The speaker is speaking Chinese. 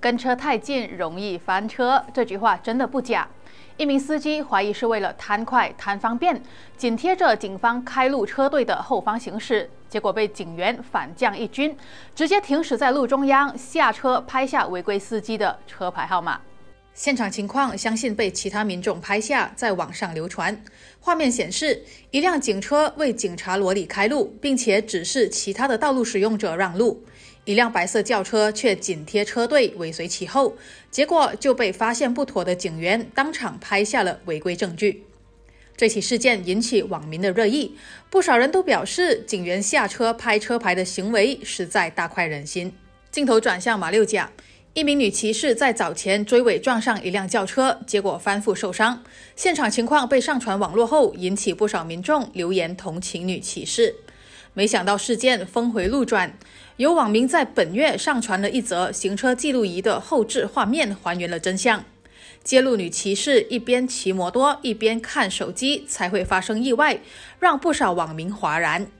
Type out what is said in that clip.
跟车太近容易翻车，这句话真的不假。一名司机怀疑是为了贪快贪方便，紧贴着警方开路车队的后方行驶，结果被警员反将一军，直接停驶在路中央，下车拍下违规司机的车牌号码。现场情况相信被其他民众拍下，在网上流传。画面显示，一辆警车为警察罗里开路，并且指示其他的道路使用者让路。一辆白色轿车却紧贴车队尾随其后，结果就被发现不妥的警员当场拍下了违规证据。这起事件引起网民的热议，不少人都表示警员下车拍车牌的行为实在大快人心。镜头转向马六甲，一名女骑士在早前追尾撞上一辆轿车，结果翻覆受伤。现场情况被上传网络后，引起不少民众留言同情女骑士。没想到事件峰回路转，有网民在本月上传了一则行车记录仪的后置画面，还原了真相，揭露女骑士一边骑摩托一边看手机才会发生意外，让不少网民哗然。